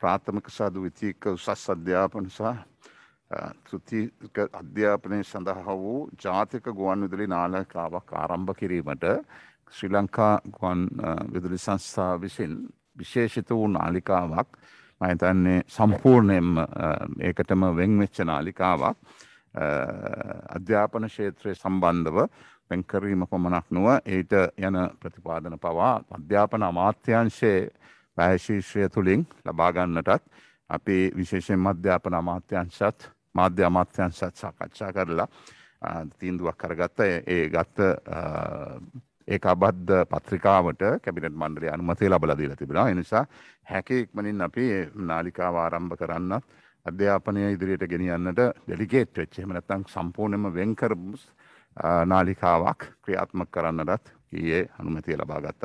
ප්‍රාථමික සහ ද්විතීක උසස් අධ්‍යාපන සහ තෘතික අධ්‍යාපනය සඳහා වූ ජාතික ගුවන් විදුලි නාලකාවක් ආරම්භ කිරීමට ශ්‍රී ලංකා ගුවන් විදුලි සංස්ථා විසින් විශේෂිත වූ නාලිකාවක් මහිතන්නේ සම්පූර්ණයෙන්ම ඒකටම වෙන්වෙච්ච නාලිකාවක් අධ්‍යාපන ක්ෂේත්‍රය සම්බන්ධව වෙන්කරීම පමණක් නුව ඊට යන ප්‍රතිපාදන පවා අධ්‍යාපන අමාත්‍යංශයේ පැෑශීශ්‍රය තුළින් ලබාගන්නටත් අපේ විශේෂෙන් මධ්‍යාපන අමාත්‍යංශත් මාධ්‍ය අමාත්‍යංශත් සාකච්ඡා කරලා තීන්දුවක් කරගත්ත ඒ ගත්ත ඒ අබද්ධ පත්‍රිකාවට කැබිනට මණ්ඩලේ අනුමතය ලබලදී තිබෙන එනිසා හැකෙක්මනින් අපි නාලිකාව ආරම්භ කරන්නත් අධ්‍යාපනය ඉදිරියට ගෙනියන්නට ඩෙලිගේට් වෙච්ච එහෙම නැත්නම් සම්පූර්ණයෙන්ම වෙන්කරපු නාලිකාවක් ක්‍රියාත්මක කරන්නටත් ඊයේ අනුමැතිය ලබා ගත්තත්